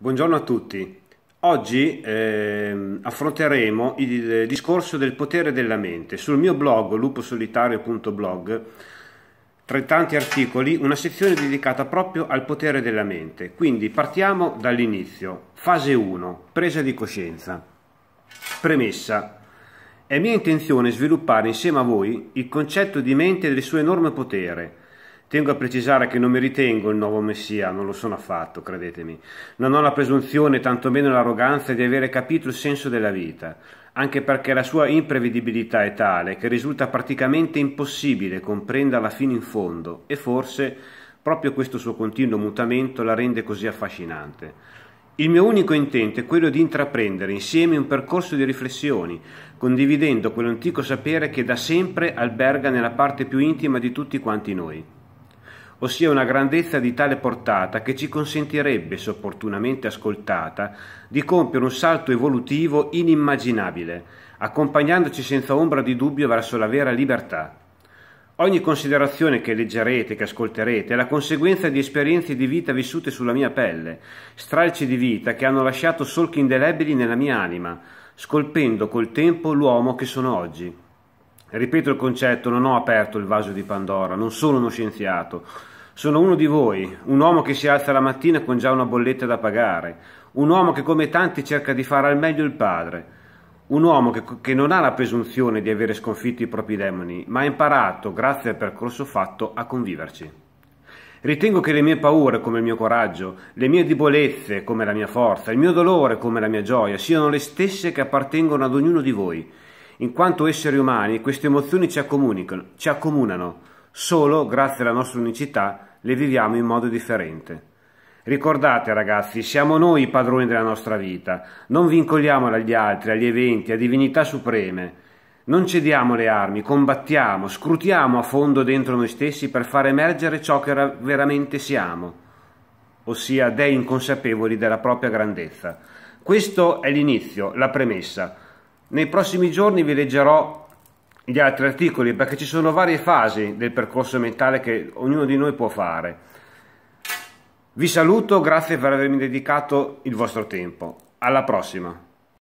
Buongiorno a tutti. Oggi eh, affronteremo il discorso del potere della mente. Sul mio blog luposolitario.blog, tra tanti articoli, una sezione dedicata proprio al potere della mente. Quindi partiamo dall'inizio. Fase 1. Presa di coscienza. Premessa. È mia intenzione sviluppare insieme a voi il concetto di mente e del suo enorme potere Tengo a precisare che non mi ritengo il nuovo Messia, non lo sono affatto, credetemi. Non ho la presunzione, tantomeno l'arroganza, di avere capito il senso della vita, anche perché la sua imprevedibilità è tale che risulta praticamente impossibile comprenderla fino in fondo e forse proprio questo suo continuo mutamento la rende così affascinante. Il mio unico intento è quello di intraprendere insieme un percorso di riflessioni, condividendo quell'antico sapere che da sempre alberga nella parte più intima di tutti quanti noi ossia una grandezza di tale portata che ci consentirebbe, se opportunamente ascoltata, di compiere un salto evolutivo inimmaginabile, accompagnandoci senza ombra di dubbio verso la vera libertà. Ogni considerazione che leggerete, che ascolterete, è la conseguenza di esperienze di vita vissute sulla mia pelle, stralci di vita che hanno lasciato solchi indelebili nella mia anima, scolpendo col tempo l'uomo che sono oggi. Ripeto il concetto, non ho aperto il vaso di Pandora, non sono uno scienziato, sono uno di voi, un uomo che si alza la mattina con già una bolletta da pagare, un uomo che come tanti cerca di fare al meglio il padre, un uomo che, che non ha la presunzione di avere sconfitto i propri demoni, ma ha imparato, grazie al percorso fatto, a conviverci. Ritengo che le mie paure come il mio coraggio, le mie debolezze come la mia forza, il mio dolore come la mia gioia siano le stesse che appartengono ad ognuno di voi. In quanto esseri umani queste emozioni ci, ci accomunano solo grazie alla nostra unicità le viviamo in modo differente. Ricordate ragazzi, siamo noi i padroni della nostra vita, non vincoliamola agli altri, agli eventi, a divinità supreme. Non cediamo le armi, combattiamo, scrutiamo a fondo dentro noi stessi per far emergere ciò che veramente siamo, ossia dei inconsapevoli della propria grandezza. Questo è l'inizio, la premessa. Nei prossimi giorni vi leggerò gli altri articoli perché ci sono varie fasi del percorso mentale che ognuno di noi può fare. Vi saluto, grazie per avermi dedicato il vostro tempo. Alla prossima!